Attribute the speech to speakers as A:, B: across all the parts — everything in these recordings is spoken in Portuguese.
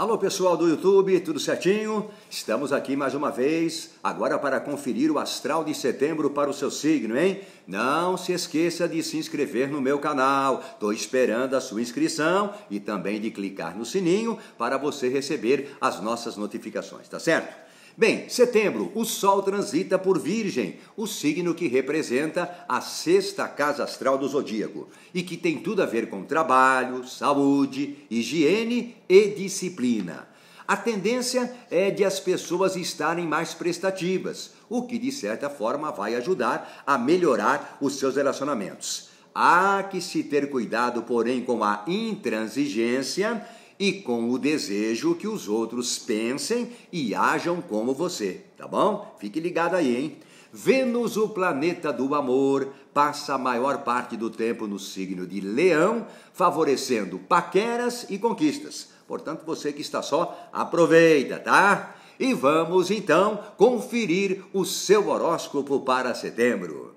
A: Alô pessoal do YouTube, tudo certinho? Estamos aqui mais uma vez, agora para conferir o astral de setembro para o seu signo, hein? Não se esqueça de se inscrever no meu canal. Tô esperando a sua inscrição e também de clicar no sininho para você receber as nossas notificações, tá certo? Bem, setembro, o Sol transita por Virgem, o signo que representa a sexta casa astral do zodíaco e que tem tudo a ver com trabalho, saúde, higiene e disciplina. A tendência é de as pessoas estarem mais prestativas, o que de certa forma vai ajudar a melhorar os seus relacionamentos. Há que se ter cuidado, porém, com a intransigência e com o desejo que os outros pensem e hajam como você, tá bom? Fique ligado aí, hein? Vênus, o planeta do amor, passa a maior parte do tempo no signo de Leão, favorecendo paqueras e conquistas. Portanto, você que está só, aproveita, tá? E vamos então conferir o seu horóscopo para setembro.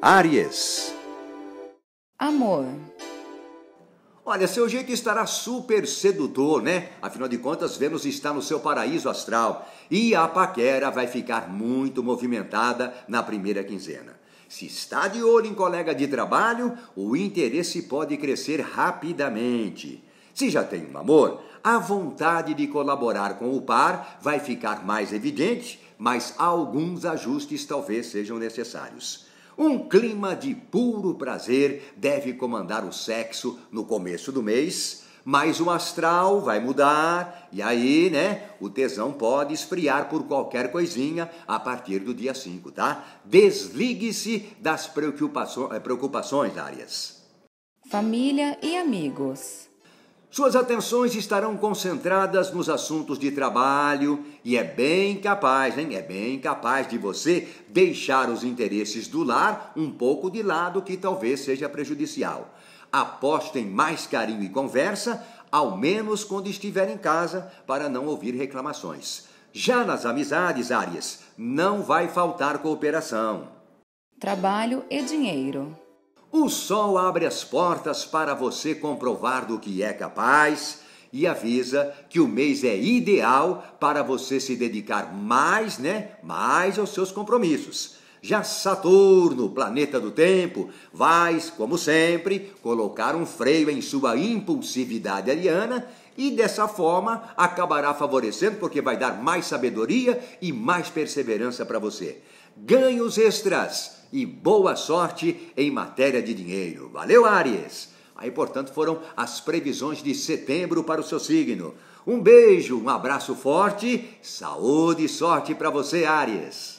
A: Áries. Amor. Olha, seu jeito estará super sedutor, né? Afinal de contas, Vênus está no seu paraíso astral e a paquera vai ficar muito movimentada na primeira quinzena. Se está de olho em colega de trabalho, o interesse pode crescer rapidamente. Se já tem um amor, a vontade de colaborar com o par vai ficar mais evidente, mas alguns ajustes talvez sejam necessários. Um clima de puro prazer deve comandar o sexo no começo do mês, mas o astral vai mudar e aí, né, o tesão pode esfriar por qualquer coisinha a partir do dia 5, tá? Desligue-se das preocupações, preocupações, Arias. Família e amigos suas atenções estarão concentradas nos assuntos de trabalho e é bem capaz, hein? É bem capaz de você deixar os interesses do lar um pouco de lado que talvez seja prejudicial. Apostem mais carinho e conversa, ao menos quando estiver em casa, para não ouvir reclamações. Já nas amizades, áreas não vai faltar cooperação. Trabalho e dinheiro. O sol abre as portas para você comprovar do que é capaz e avisa que o mês é ideal para você se dedicar mais, né? Mais aos seus compromissos. Já Saturno, planeta do tempo, vai, como sempre, colocar um freio em sua impulsividade ariana e dessa forma acabará favorecendo porque vai dar mais sabedoria e mais perseverança para você ganhos extras e boa sorte em matéria de dinheiro. Valeu, Aries! Aí, portanto, foram as previsões de setembro para o seu signo. Um beijo, um abraço forte, saúde e sorte para você, Aries!